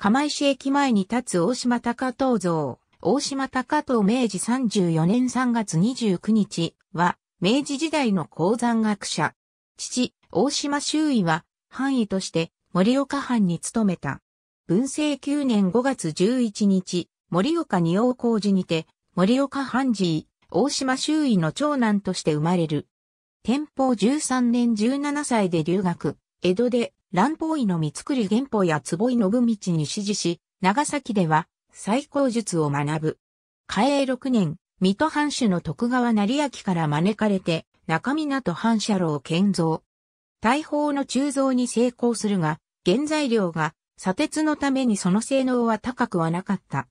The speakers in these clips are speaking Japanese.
釜石駅前に立つ大島高藤像。大島高藤明治34年3月29日は、明治時代の鉱山学者。父、大島周囲は、範囲として森岡藩に勤めた。文政9年5月11日、森岡二王工事にて、森岡藩寺大島周囲の長男として生まれる。天保13年17歳で留学、江戸で乱方医の三つり原法や坪井信道に指示し、長崎では最高術を学ぶ。嘉永六年、水戸藩主の徳川成明から招かれて、中港反射炉を建造。大砲の鋳造に成功するが、原材料が砂鉄のためにその性能は高くはなかった。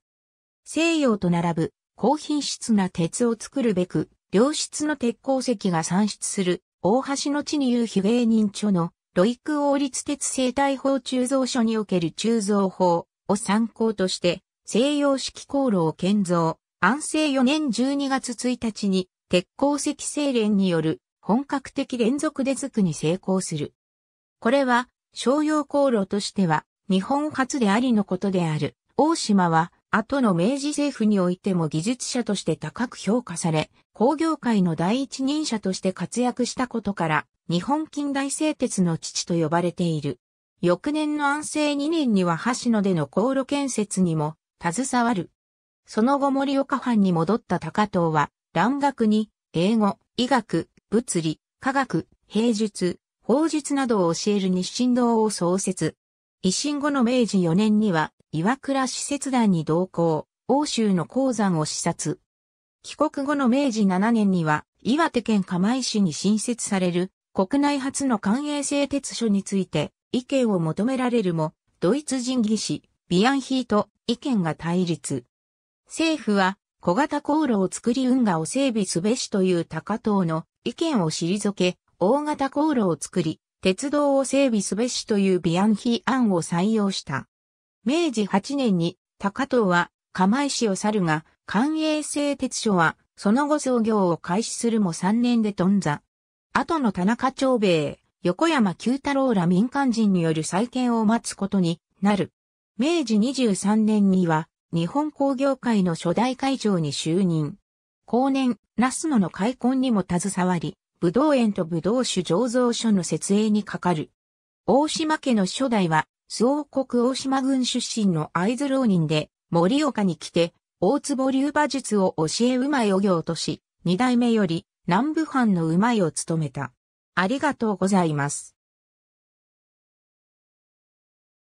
西洋と並ぶ高品質な鉄を作るべく、良質の鉄鉱石が産出する大橋の地に言う非芸人著のロ育王立鉄生態法鋳造所における鋳造法を参考として、西洋式航路を建造、安政4年12月1日に、鉄鉱石精錬による本格的連続出づくに成功する。これは、商用航路としては、日本初でありのことである。大島は、後の明治政府においても技術者として高く評価され、工業界の第一人者として活躍したことから、日本近代製鉄の父と呼ばれている。翌年の安政2年には橋野での航路建設にも携わる。その後森岡藩に戻った高藤は、蘭学に英語、医学、物理、科学、兵術、法術などを教える日清堂を創設。維新後の明治4年には、岩倉使節団に同行、欧州の鉱山を視察。帰国後の明治7年には、岩手県釜石に新設される国内初の官営製鉄所について意見を求められるも、ドイツ人技師、ビアンヒーと意見が対立。政府は小型航路を作り運河を整備すべしという高党の意見を退け、大型航路を作り、鉄道を整備すべしというビアンヒー案を採用した。明治8年に高党は釜石を去るが、官営製鉄所はその後創業を開始するも3年で頓挫。後の田中長兵衛、横山九太郎ら民間人による再建を待つことになる。明治23年には、日本工業会の初代会長に就任。後年、ナスノの開墾にも携わり、武道園と武道酒醸造所の設営にかかる。大島家の初代は、周国大島郡出身の会津浪人で、盛岡に来て、大坪龍馬術を教え馬ま業とし、二代目より、南部藩の馬を務めた。ありがとうございます。